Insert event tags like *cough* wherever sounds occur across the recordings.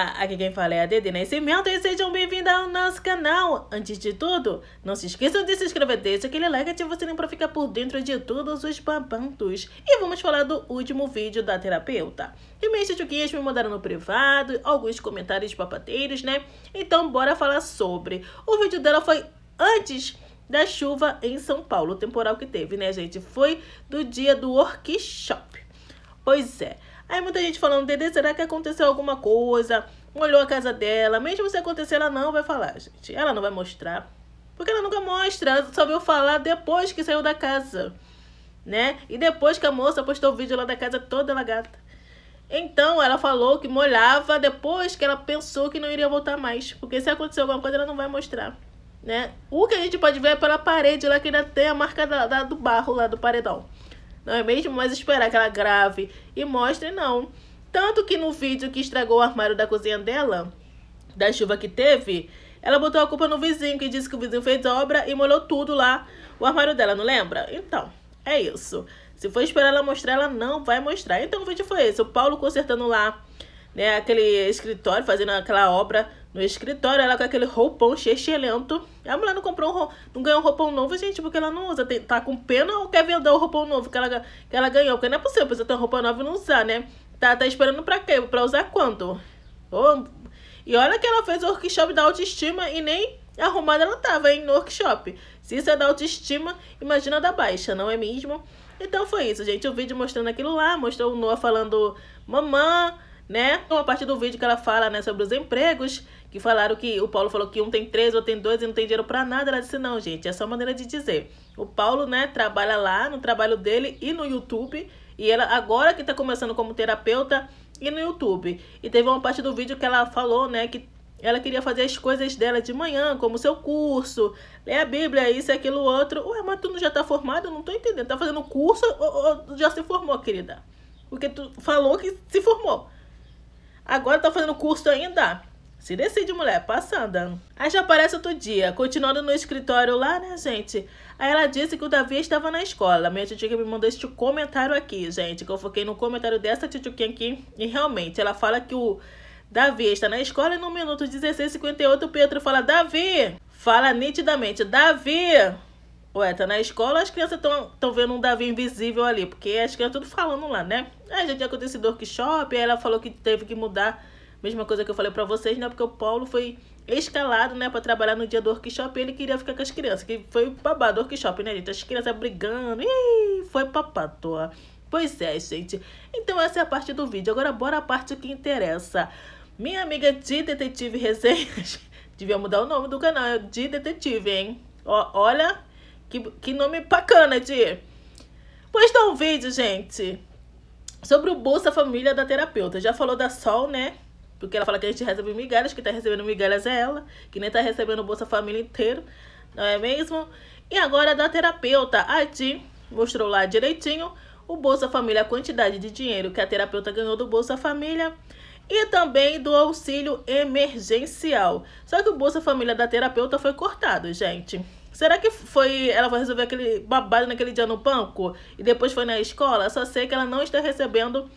Olá, aqui quem fala é a Dede Nascimento né? e sejam bem-vindos ao nosso canal. Antes de tudo, não se esqueçam de se inscrever, deixa aquele like e sininho para ficar por dentro de todos os babantos. E vamos falar do último vídeo da terapeuta. E meus tchuquinhas me mandaram no privado, alguns comentários papateiros, né? Então bora falar sobre. O vídeo dela foi antes da chuva em São Paulo, o temporal que teve, né gente? Foi do dia do workshop. Pois é. Aí muita gente falando, Dede, será que aconteceu alguma coisa? Molhou a casa dela. Mesmo se acontecer, ela não vai falar, gente. Ela não vai mostrar. Porque ela nunca mostra. Ela só viu falar depois que saiu da casa. Né? E depois que a moça postou o vídeo lá da casa toda ela gata. Então ela falou que molhava depois que ela pensou que não iria voltar mais. Porque se acontecer alguma coisa, ela não vai mostrar. Né? O que a gente pode ver é pela parede lá que ainda tem a marca da, da do barro lá do paredão não é mesmo? Mas esperar que ela grave e mostre, não. Tanto que no vídeo que estragou o armário da cozinha dela, da chuva que teve, ela botou a culpa no vizinho, que disse que o vizinho fez obra e molhou tudo lá, o armário dela, não lembra? Então, é isso. Se for esperar ela mostrar, ela não vai mostrar. Então o vídeo foi esse, o Paulo consertando lá né, aquele escritório, fazendo aquela obra no escritório, ela com aquele roupão lento A mulher não comprou um roupão, não ganhou um roupão novo, gente, porque ela não usa. Tem, tá com pena ou quer vender o roupão novo que ela, que ela ganhou? Porque não é possível você ter uma roupa nova e não usar, né? Tá, tá esperando pra quê? Pra usar quanto? Oh, e olha que ela fez o workshop da autoestima e nem arrumada ela tava, hein, no workshop. Se isso é da autoestima, imagina da baixa, não é mesmo? Então foi isso, gente. O vídeo mostrando aquilo lá, mostrou o Noah falando mamãe né? Então, a partir do vídeo que ela fala, né, sobre os empregos, que falaram que o Paulo falou que um tem três, outro tem dois e não tem dinheiro para nada. Ela disse, não, gente, é só maneira de dizer. O Paulo, né, trabalha lá no trabalho dele e no YouTube. E ela agora que tá começando como terapeuta e no YouTube. E teve uma parte do vídeo que ela falou, né, que ela queria fazer as coisas dela de manhã, como seu curso, ler a Bíblia, isso, e aquilo, outro. Ué, mas tu não já tá formado? Eu não tô entendendo. Tá fazendo curso ou, ou já se formou, querida? Porque tu falou que se formou. Agora tá fazendo curso ainda? Se decide, mulher, passando. Aí já aparece outro dia, continuando no escritório lá, né, gente? Aí ela disse que o Davi estava na escola. Minha tia me mandou este comentário aqui, gente, que eu foquei no comentário dessa titiuquinha aqui. E realmente, ela fala que o Davi está na escola e no minuto 16 58 o Pedro fala, Davi! Fala nitidamente, Davi! Ué, tá na escola, as crianças estão vendo um Davi invisível ali, porque as crianças tudo falando lá, né? Aí é, já tinha acontecido workshop, aí ela falou que teve que mudar. Mesma coisa que eu falei para vocês, né? Porque o Paulo foi escalado, né, para trabalhar no dia do workshop e ele queria ficar com as crianças, que foi babado workshop, né, gente? As crianças brigando, e foi papado. Pois é, gente. Então essa é a parte do vídeo. Agora bora a parte que interessa. Minha amiga de detetive resenhas, *laughs* devia mudar o nome do canal, é de detetive, hein? Ó, olha que, que nome bacana, de Postou um vídeo, gente, sobre o Bolsa Família da terapeuta. Já falou da Sol, né? Porque ela fala que a gente recebe migalhas, que tá recebendo migalhas é ela, que nem tá recebendo o Bolsa Família inteiro, não é mesmo? E agora da terapeuta, a Di mostrou lá direitinho o Bolsa Família, a quantidade de dinheiro que a terapeuta ganhou do Bolsa Família e também do auxílio emergencial. Só que o Bolsa Família da terapeuta foi cortado, gente. Será que foi ela vai resolver aquele babado naquele dia no banco e depois foi na escola? Só sei que ela não está recebendo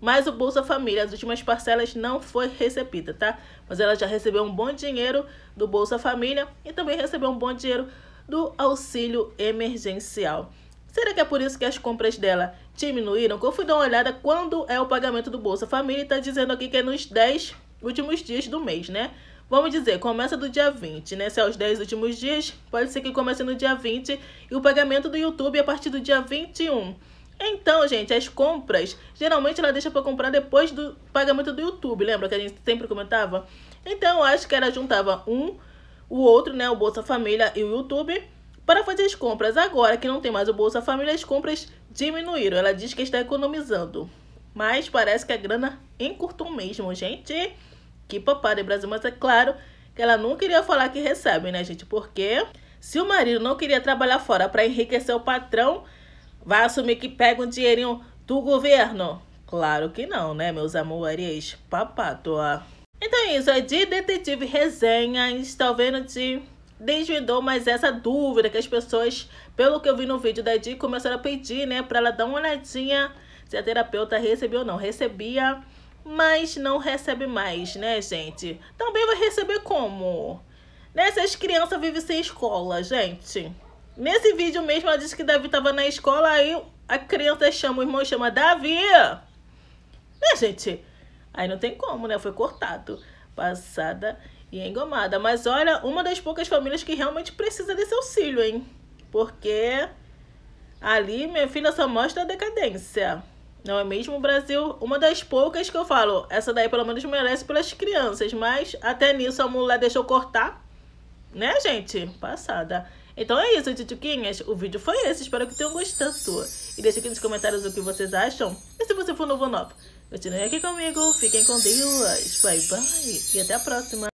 mais o Bolsa Família. As últimas parcelas não foi recebida, tá? Mas ela já recebeu um bom dinheiro do Bolsa Família e também recebeu um bom dinheiro do auxílio emergencial. Será que é por isso que as compras dela diminuíram? Eu fui dar uma olhada quando é o pagamento do Bolsa Família e tá dizendo aqui que é nos 10 últimos dias do mês, né? Vamos dizer, começa do dia 20, né? Se é os 10 últimos dias, pode ser que comece no dia 20 e o pagamento do YouTube é a partir do dia 21. Então, gente, as compras, geralmente ela deixa para comprar depois do pagamento do YouTube, lembra que a gente sempre comentava? Então, eu acho que ela juntava um, o outro, né, o Bolsa Família e o YouTube, para fazer as compras. Agora que não tem mais o Bolsa Família, as compras diminuíram. Ela diz que está economizando. Mas parece que a grana encurtou mesmo, gente que papá e Brasil, mas é claro que ela não queria falar que recebe, né, gente? Porque se o marido não queria trabalhar fora para enriquecer o patrão, vai assumir que pega um dinheirinho do governo? Claro que não, né, meus amores? Papato, ó. Então é isso, é de detetive resenha, está vendo de desvendou mais essa dúvida que as pessoas, pelo que eu vi no vídeo da Di, começaram a pedir, né, para ela dar uma olhadinha se a terapeuta recebeu ou não. Recebia mas não recebe mais, né, gente? Também vai receber como? Nessas as crianças vivem sem escola, gente. Nesse vídeo mesmo, ela disse que Davi estava na escola, aí a criança chama, o irmão chama Davi. Né, gente? Aí não tem como, né? Foi cortado. Passada e engomada. Mas olha, uma das poucas famílias que realmente precisa desse auxílio, hein? Porque ali, minha filha, só mostra a decadência. Não é mesmo o Brasil? Uma das poucas que eu falo, essa daí pelo menos merece pelas crianças, mas até nisso a mulher deixou cortar, né, gente? Passada. Então é isso, tituquinhas. O vídeo foi esse, espero que tenham gostado. E deixe aqui nos comentários o que vocês acham. E se você for novo ou novo, continue aqui comigo, fiquem com Deus, bye bye e até a próxima.